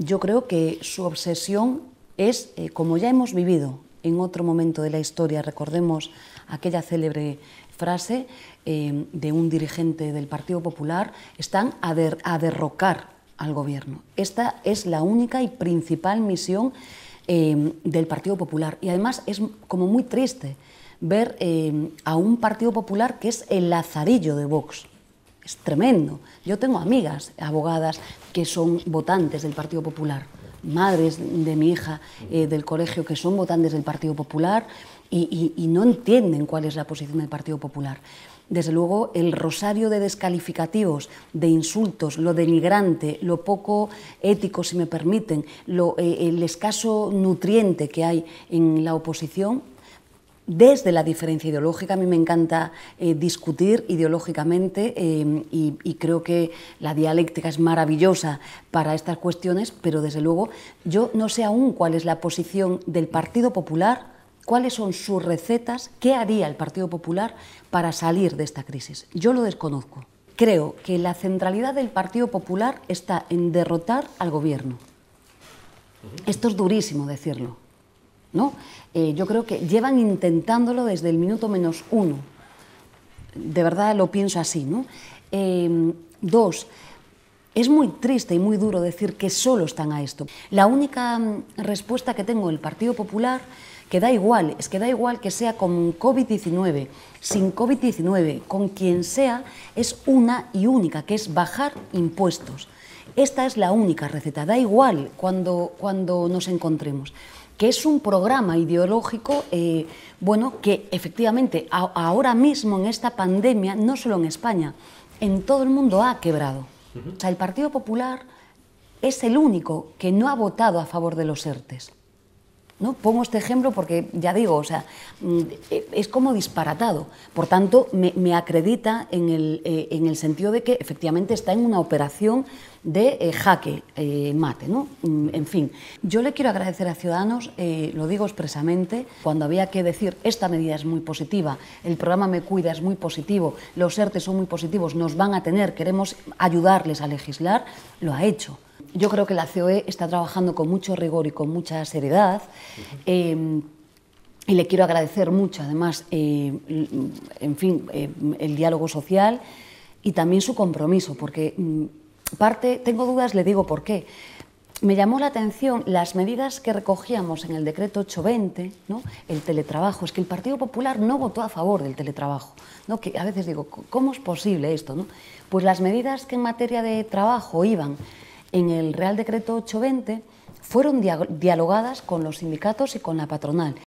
Yo creo que su obsesión es, eh, como ya hemos vivido en otro momento de la historia, recordemos aquella célebre frase eh, de un dirigente del Partido Popular, están a, derrocar al gobierno. Esta es la única y principal misión eh, del Partido Popular. Y además es como muy triste ver a un Partido Popular que es el lazarillo de Vox es tremendo. Yo tengo amigas abogadas que son votantes del Partido Popular, madres de mi hija eh, del colegio que son votantes del Partido Popular y, no entienden cuál es la posición del Partido Popular desde luego, el rosario de descalificativos, de insultos, lo denigrante, lo poco ético, si me permiten, eh, el escaso nutriente que hay en la oposición, desde la diferencia ideológica. A mí me encanta eh, discutir ideológicamente em, y, y, creo que la dialéctica es maravillosa para estas cuestiones, pero desde luego yo no sé aún cuál es la posición del Partido Popular, cuáles son sus recetas, qué haría el Partido Popular para salir de esta crisis. Yo lo desconozco. Creo que la centralidad del Partido Popular está en derrotar al gobierno. Esto es durísimo decirlo ¿no? Eh, yo creo que llevan intentándolo desde el minuto menos uno. De verdad lo pienso así, ¿no? Eh, dos, es muy triste y muy duro decir que solo están a esto. La única mm, respuesta que tengo del Partido Popular, que da igual, es que da igual que sea con COVID-19, sin COVID-19, con quien sea, es una y única, que es bajar impuestos. Esta es la única receta, da igual cuando, cuando nos encontremos es un programa ideológico, eh, bueno, que efectivamente ahora mismo en esta pandemia, no solo en España, en todo el mundo ha quebrado. O sea, el Partido Popular es el único que no ha votado a favor de los ERTES. ¿no? Pongo este ejemplo porque, ya digo, o sea, mm, e, es como disparatado. Por tanto, me, acredita eh, en el, sentido de que efectivamente está en una operación de eh, jaque eh, mate. Mm, en fin, yo le quiero agradecer a Ciudadanos, lo digo expresamente, cuando había que decir esta medida es muy positiva, el programa Me Cuida es muy positivo, los ERTE son muy positivos, nos van a tener, queremos ayudarles a legislar, lo ha hecho yo creo que la COE está trabajando con mucho rigor y con mucha seriedad. Eh, y le quiero agradecer mucho, además, eh, en fin, eh, el diálogo social y también su compromiso, porque mm, parte, tengo dudas, le digo por qué. Me llamó la atención las medidas que recogíamos en el decreto 820, ¿no? el teletrabajo. Es que el Partido Popular no votó a favor del teletrabajo. Que a veces digo, ¿cómo es posible esto? Pues las medidas que en materia de trabajo iban en el Real Decreto 820 fueron dialogadas con los sindicatos y con la patronal